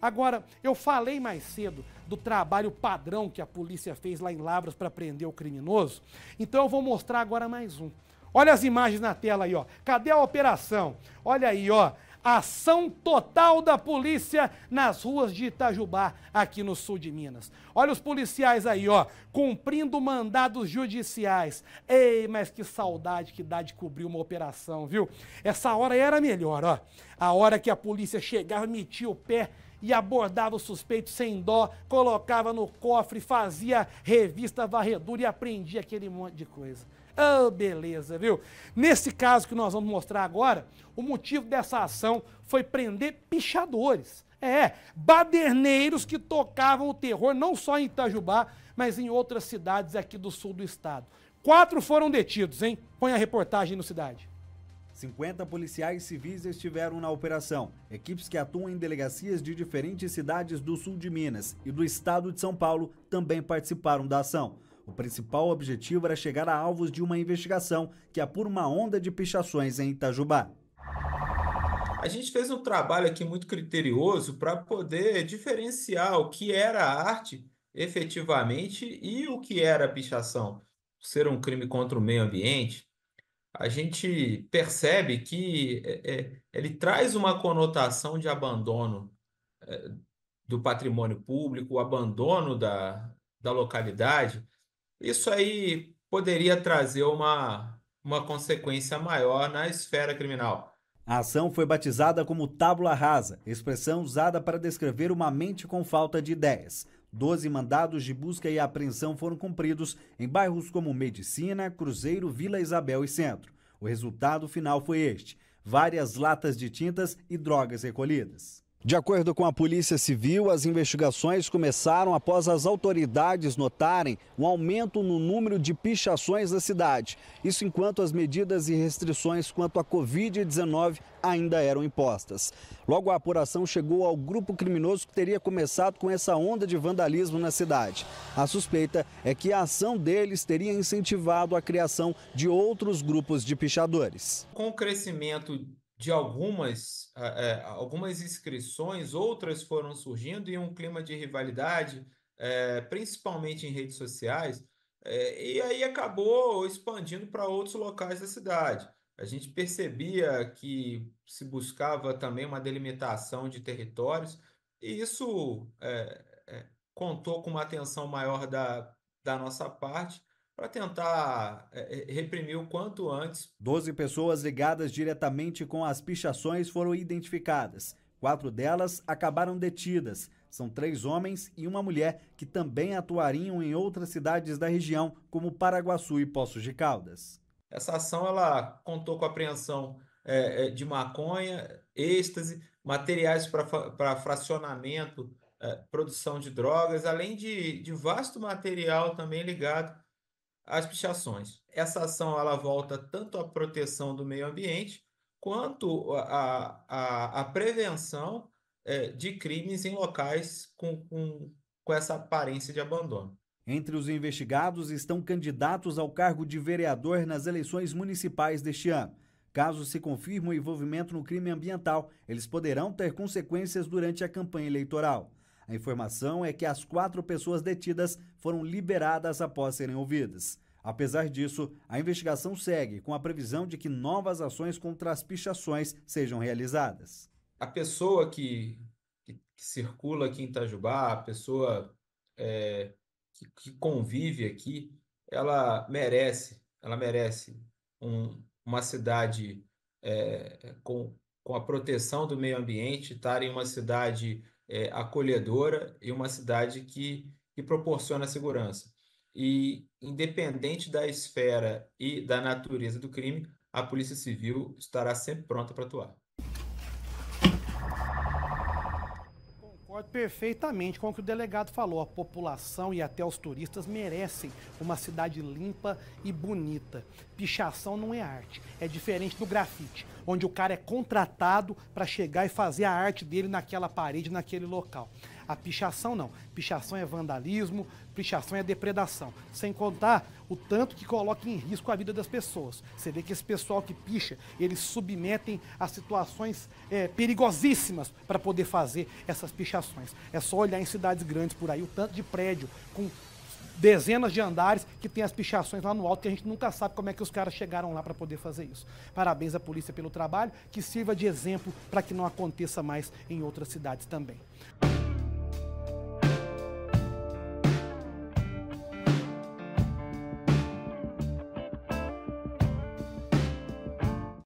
Agora, eu falei mais cedo do trabalho padrão que a polícia fez lá em Lavras para prender o criminoso, então eu vou mostrar agora mais um. Olha as imagens na tela aí, ó. Cadê a operação? Olha aí, ó. Ação total da polícia nas ruas de Itajubá, aqui no sul de Minas. Olha os policiais aí, ó, cumprindo mandados judiciais. Ei, mas que saudade que dá de cobrir uma operação, viu? Essa hora era melhor, ó. A hora que a polícia chegava, metia o pé e abordava o suspeito sem dó, colocava no cofre, fazia revista varredura e aprendia aquele monte de coisa. Oh, beleza, viu? Nesse caso que nós vamos mostrar agora, o motivo dessa ação foi prender pichadores. É, baderneiros que tocavam o terror não só em Itajubá, mas em outras cidades aqui do sul do estado. Quatro foram detidos, hein? Põe a reportagem no Cidade. 50 policiais civis estiveram na operação, equipes que atuam em delegacias de diferentes cidades do sul de Minas e do estado de São Paulo também participaram da ação. O principal objetivo era chegar a alvos de uma investigação que apura uma onda de pichações em Itajubá. A gente fez um trabalho aqui muito criterioso para poder diferenciar o que era arte efetivamente e o que era pichação. Ser um crime contra o meio ambiente, a gente percebe que é, é, ele traz uma conotação de abandono é, do patrimônio público, o abandono da, da localidade. Isso aí poderia trazer uma, uma consequência maior na esfera criminal. A ação foi batizada como tábula rasa, expressão usada para descrever uma mente com falta de ideias. Doze mandados de busca e apreensão foram cumpridos em bairros como Medicina, Cruzeiro, Vila Isabel e Centro. O resultado final foi este: várias latas de tintas e drogas recolhidas. De acordo com a Polícia Civil, as investigações começaram após as autoridades notarem um aumento no número de pichações na cidade. Isso enquanto as medidas e restrições quanto à Covid-19 ainda eram impostas. Logo, a apuração chegou ao grupo criminoso que teria começado com essa onda de vandalismo na cidade. A suspeita é que a ação deles teria incentivado a criação de outros grupos de pichadores. Com o crescimento de algumas, é, algumas inscrições, outras foram surgindo, e um clima de rivalidade, é, principalmente em redes sociais, é, e aí acabou expandindo para outros locais da cidade. A gente percebia que se buscava também uma delimitação de territórios, e isso é, é, contou com uma atenção maior da, da nossa parte, para tentar é, é, reprimir o quanto antes. Doze pessoas ligadas diretamente com as pichações foram identificadas. Quatro delas acabaram detidas. São três homens e uma mulher que também atuariam em outras cidades da região, como Paraguaçu e Poços de Caldas. Essa ação ela contou com a apreensão é, é de maconha, êxtase, materiais para fracionamento, é, produção de drogas, além de, de vasto material também ligado as pichações. Essa ação ela volta tanto à proteção do meio ambiente quanto à, à, prevenção é, de crimes em locais com, com, com essa aparência de abandono. Entre os investigados estão candidatos ao cargo de vereador nas eleições municipais deste ano. Caso se confirme o envolvimento no crime ambiental, eles poderão ter consequências durante a campanha eleitoral. A informação é que as quatro pessoas detidas foram liberadas após serem ouvidas. Apesar disso, a investigação segue com a previsão de que novas ações contra as pichações sejam realizadas. A pessoa que, que, que circula aqui em Itajubá, a pessoa é, que, que, convive aqui, ela merece, ela merece um, uma cidade é, com, com a proteção do meio ambiente, estar em uma cidade é, acolhedora e uma cidade que, que proporciona segurança. E, independente da esfera e da natureza do crime, a Polícia Civil estará sempre pronta para atuar. Concordo perfeitamente com o que o delegado falou. A população e até os turistas merecem uma cidade limpa e bonita. Pichação não é arte, é diferente do grafite onde o cara é contratado para chegar e fazer a arte dele naquela parede, naquele local. A pichação não. Pichação é vandalismo, pichação é depredação. Sem contar o tanto que coloca em risco a vida das pessoas. Você vê que esse pessoal que picha, eles submetem a situações é, perigosíssimas para poder fazer essas pichações. É só olhar em cidades grandes por aí, o tanto de prédio com dezenas de andares que tem as pichações lá no alto, que a gente nunca sabe como é que os caras chegaram lá para poder fazer isso. Parabéns à polícia pelo trabalho, que sirva de exemplo para que não aconteça mais em outras cidades também.